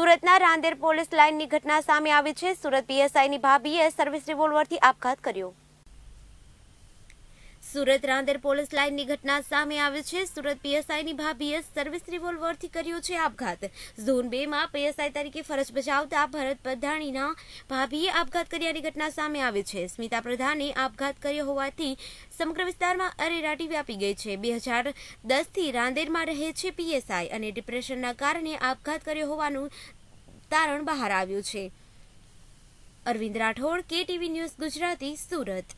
સુરતના રાંદેર પોલીસ લાઇનની ઘટના સામે આવી છે સુરત પીએસઆઈની ભાભીએ સર્વિસ રિવોલ્વરથી આપઘાત કર્યો સુરત રાંદેર પોલીસ લાઇનની ઘટના સામે આવી છે સુરત પીએસઆઈની ભાભીએ સર્વિસ રિવોલ્વરથી કર્યો છે આપઘાત ઝોન બેમાં પીએસઆઈ તરીકે ફરજ બજાવતા ભરત પ્રધાનીના ભાભીએ આપઘાત કર્યાની ઘટના સામે આવી છે સ્મિતા પ્રધાને આપઘાત કર્યો હોવાથી સમગ્ર વિસ્તારમાં અરેરાટી વ્યાપી ગઈ છે બે હજાર દસથી રાંદેરમાં રહે છે પીએસઆઈ અને ડિપ્રેશનના કારણે આપઘાત કર્યો હોવાનું તારણ બહાર આવ્યું છે અરવિંદ રાઠોડ કેટીવી ન્યૂઝ ગુજરાતી સુરત